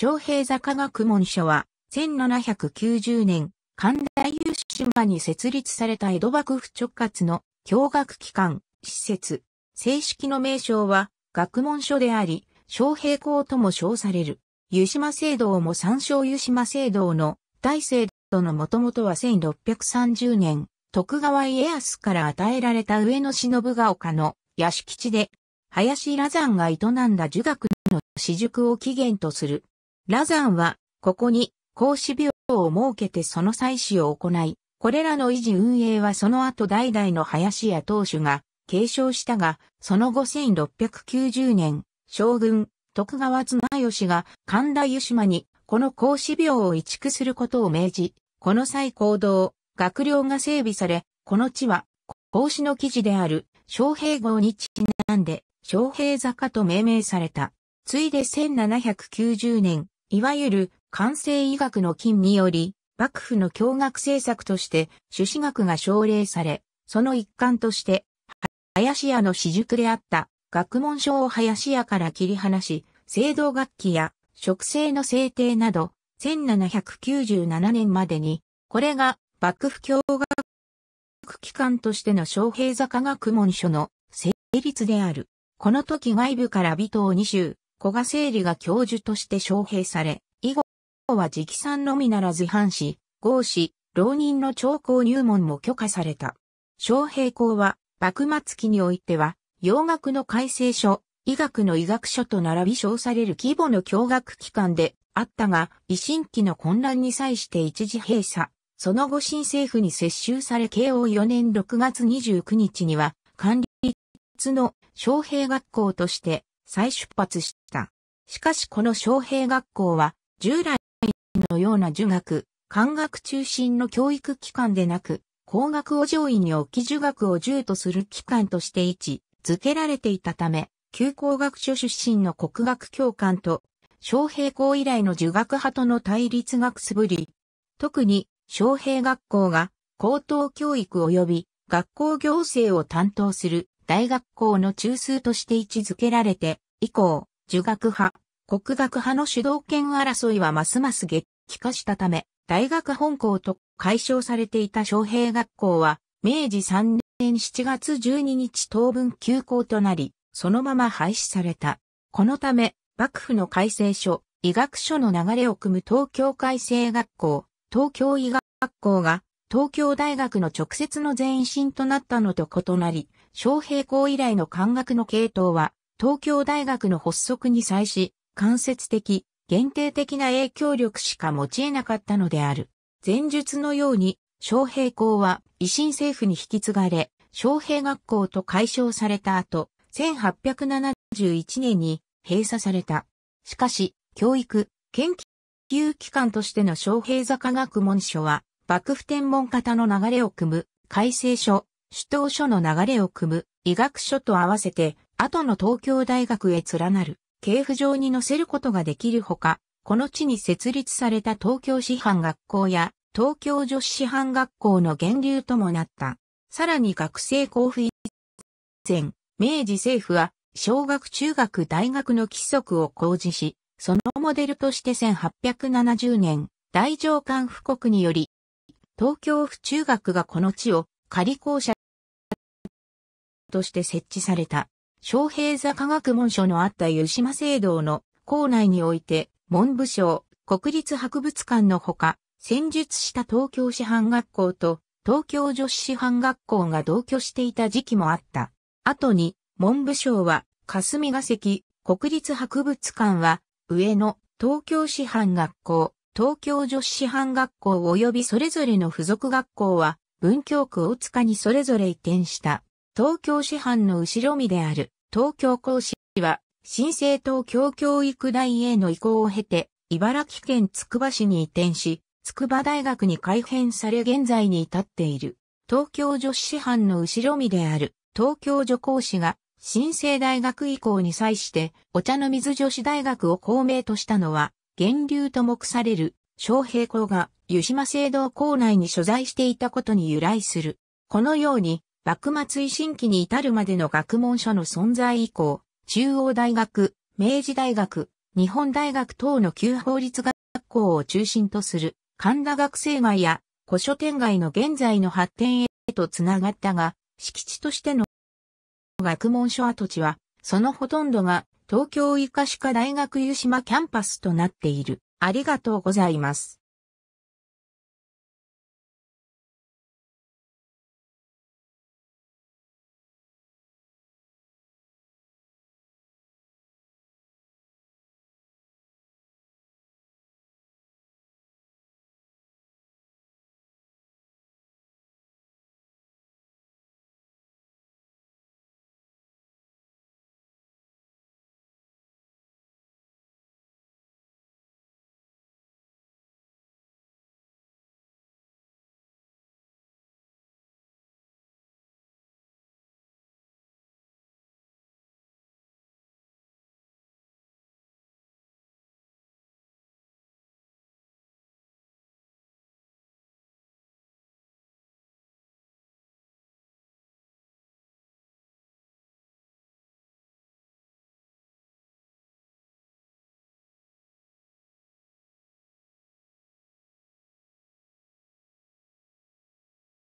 昌平坂学問所は、1790年、神田湯島に設立された江戸幕府直轄の教学機関、施設。正式の名称は、学問所であり、昌平校とも称される。湯島聖堂も参照湯島聖堂の大聖堂のもともとは1630年、徳川家康から与えられた上野忍が丘の屋敷地で、林羅山が営んだ儒学の私塾を起源とする羅山は、ここに、孔子廟を設けてその祭祀を行い、これらの維持運営はその後代々の林や当主が継承したが、その後1690年、将軍、徳川綱吉が神田湯島にこの孔子廟を移築することを命じ、この際行動、学寮が整備され、この地は、孔子の記事である、昌平号にちなんで、昌平坂と命名された。ついで1790年、いわゆる完成医学の金により、幕府の教学政策として、朱子学が奨励され、その一環として、林家の私塾であった、学問書を林家から切り離し、青銅楽器や、植生の制定など、1797年までに、これが幕府教学機関としての昌平坂学問書の成立である。この時外部から尾藤二州、古賀整理が教授として招聘され、以後は直参のみならず藩士、合士、浪人の長考入門も許可された。昌平校は、幕末期においては、洋学の改正書、医学の医学書と並び称される規模の教学機関であったが、維新期の混乱に際して一時閉鎖。その後新政府に接収され慶応4年6月29日には、管理立の昌平学校として再出発した。しかしこの昌平学校は、従来のような儒学、漢学中心の教育機関でなく、工学を上位に置き儒学を重とする機関として位置付けられていたため、旧工学所出身の国学教官と、昌平校以来の儒学派との対立がくすぶり、特に昌平学校が高等教育及び学校行政を担当する大学校の中枢として位置づけられて、以降、儒学派、国学派の主導権争いはますます激化したため、大学本校と解消されていた昌平学校は、明治3年7月12日当分休校となり、そのまま廃止された。このため、幕府の改正書、医学書の流れを組む東京改正学校、東京医学校が東京大学の直接の前身となったのと異なり、昌平校以来の漢学の系統は、東京大学の発足に際し、間接的、限定的な影響力しか用いなかったのである。前述のように、昌平校は維新政府に引き継がれ、昌平学校と解消された後、1871年に閉鎖された。しかし、教育、研究機関としての昌平坂学問所は、幕府天文方の流れを組む、改正書、主都書の流れを組む医学書と合わせて、後の東京大学へ連なる、系譜上に載せることができるほか、この地に設立された東京師範学校や東京女子師範学校の源流ともなった。さらに学生交付以前、明治政府は小学中学大学の規則を公示し、そのモデルとして1870年、大上官布告により、東京府中学がこの地を仮校舎として設置された、昌平座科学文書のあった湯島聖堂の校内において、文部省、国立博物館のほか、戦術した東京師範学校と東京女子師範学校が同居していた時期もあった。後に、文部省は、霞が関、国立博物館は、上野、東京師範学校、東京女子師範学校及びそれぞれの付属学校は、文京区大塚にそれぞれ移転した。東京師範の後ろ身である東京講師は、新生東京教育大への移行を経て、茨城県つくば市に移転し、筑波大学に改編され現在に至っている。東京女子師範の後ろ身である東京女講師が新生大学以降に際してお茶の水女子大学を公明としたのは源流と目される昌平校が湯島聖堂校内に所在していたことに由来する。このように幕末維新期に至るまでの学問書の存在以降、中央大学、明治大学、日本大学等の旧法律学校を中心とする神田学生街や古書店街の現在の発展へとつながったが、敷地としての学問書跡地は、そのほとんどが東京医科歯科大学湯島キャンパスとなっている。ありがとうございます。